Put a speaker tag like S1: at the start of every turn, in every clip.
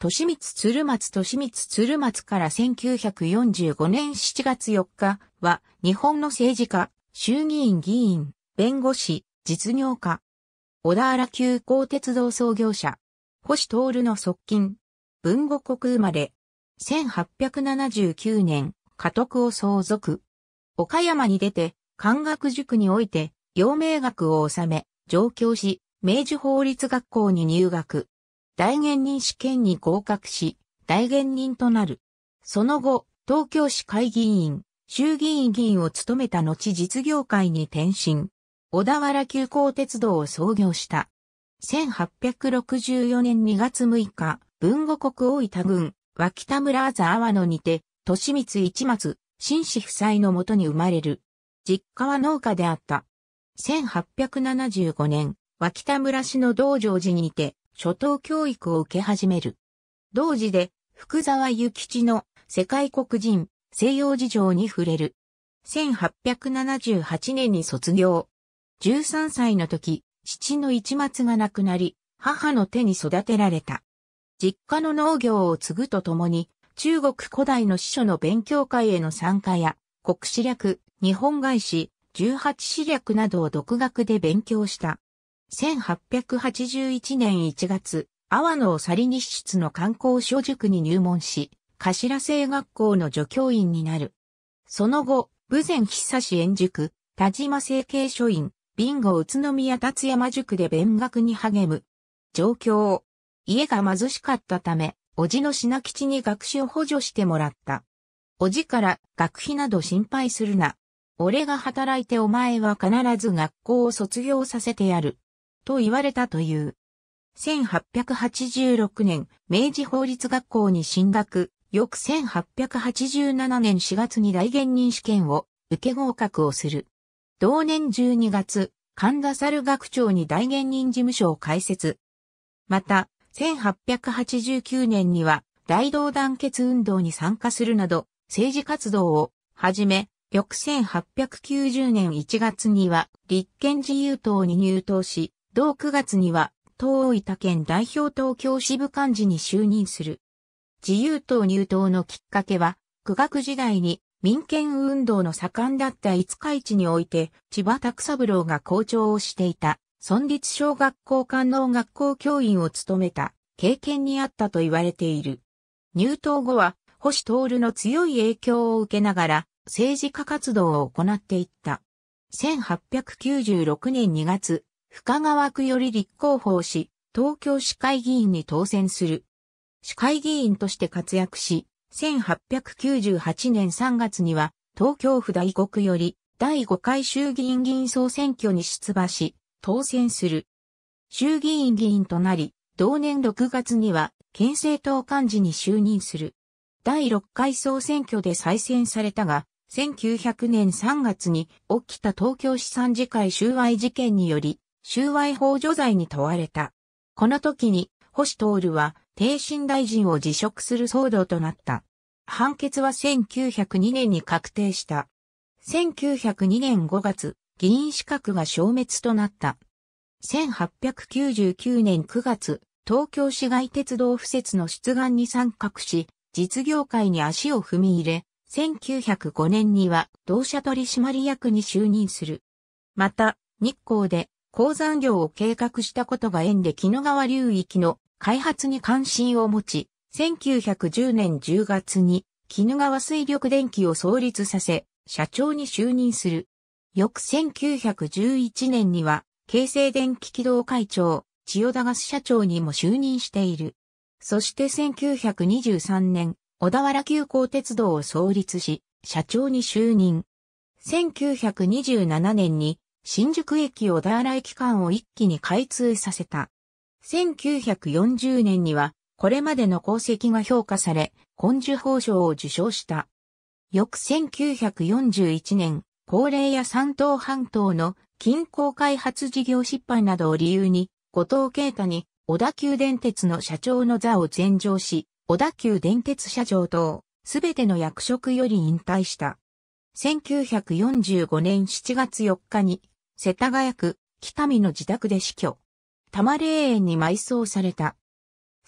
S1: 利光鶴松利光鶴松から1945年7月4日は日本の政治家、衆議院議員、弁護士、実業家。小田原急行鉄道創業者。星徹の側近。文後国生まれ。1879年、家督を相続。岡山に出て、漢学塾において、陽明学を収め、上京し、明治法律学校に入学。大元人試験に合格し、大元人となる。その後、東京市会議員、衆議院議員を務めた後実業界に転身。小田原急行鉄道を創業した。1864年2月6日、文後国大分郡、脇田村ああわのにて、利光一松、紳士夫妻のもとに生まれる。実家は農家であった。1875年、脇田村市の道場寺にて、初等教育を受け始める。同時で、福沢諭吉の世界国人、西洋事情に触れる。1878年に卒業。13歳の時、父の一末が亡くなり、母の手に育てられた。実家の農業を継ぐとともに、中国古代の司書の勉強会への参加や、国史略、日本外史、18史略などを独学で勉強した。1881年1月、阿波野を去り日出の観光所塾に入門し、頭製学校の助教員になる。その後、武前久志園塾、田島成形書院、ビンゴ宇都宮達山塾で勉学に励む。状況。家が貧しかったため、叔父の品吉に学習補助してもらった。叔父から学費など心配するな。俺が働いてお前は必ず学校を卒業させてやる。と言われたという。1886年、明治法律学校に進学、翌1887年4月に大元任試験を受け合格をする。同年12月、神田猿学長に大元任事務所を開設。また、1889年には大道団結運動に参加するなど、政治活動をはじめ、翌1890年1月には立憲自由党に入党し、同9月には、東大分県代表東京支部幹事に就任する。自由党入党のきっかけは、苦学時代に民権運動の盛んだった五日市において、千葉拓三郎が校長をしていた、村立小学校官能学校教員を務めた経験にあったと言われている。入党後は、星徹の強い影響を受けながら、政治家活動を行っていった。1896年2月、深川区より立候補をし、東京市会議員に当選する。市会議員として活躍し、1898年3月には、東京府大国より第5回衆議院議員総選挙に出馬し、当選する。衆議院議員となり、同年6月には、県政党幹事に就任する。第6回総選挙で再選されたが、1900年3月に起きた東京市産次会収賄事件により、収賄法助罪に問われた。この時に、星徹は、帝進大臣を辞職する騒動となった。判決は1902年に確定した。1902年5月、議員資格が消滅となった。1899年9月、東京市街鉄道敷設の出願に参画し、実業界に足を踏み入れ、1905年には同社取締役に就任する。また、日光で鉱山業を計画したことが縁で木の川流域の開発に関心を持ち、1910年10月に木の川水力電気を創立させ、社長に就任する。翌1911年には、京成電気軌道会長、千代田ガス社長にも就任している。そして1923年、小田原急行鉄道を創立し、社長に就任。1927年に新宿駅小田原駅間を一気に開通させた。1940年には、これまでの功績が評価され、根樹報賞を受賞した。翌1941年、高齢や山東半島の近郊開発事業失敗などを理由に、後藤啓太に小田急電鉄の社長の座を全上し、小田急電鉄社長等、すべての役職より引退した。1945年7月4日に世田谷区、北見の自宅で死去。多摩霊園に埋葬された。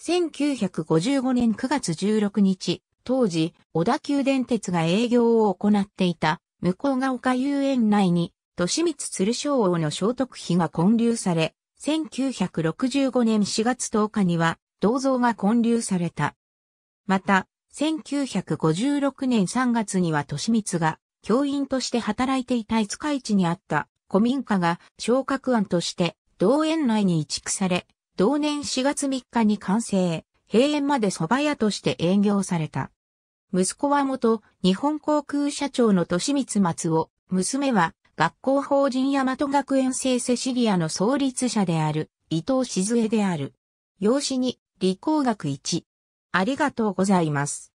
S1: 1955年9月16日、当時、小田急電鉄が営業を行っていた、向が丘遊園内に、利光鶴商王の聖徳碑が建立され、1965年4月10日には、銅像が建立された。また、1956年3月には利光が、教員として働いていた五日市にあった古民家が昇格案として同園内に移築され、同年4月3日に完成、閉園まで蕎麦屋として営業された。息子は元日本航空社長の利光松尾、娘は学校法人大和学園生セシリアの創立者である伊藤静江である。養子に理工学1。ありがとうございます。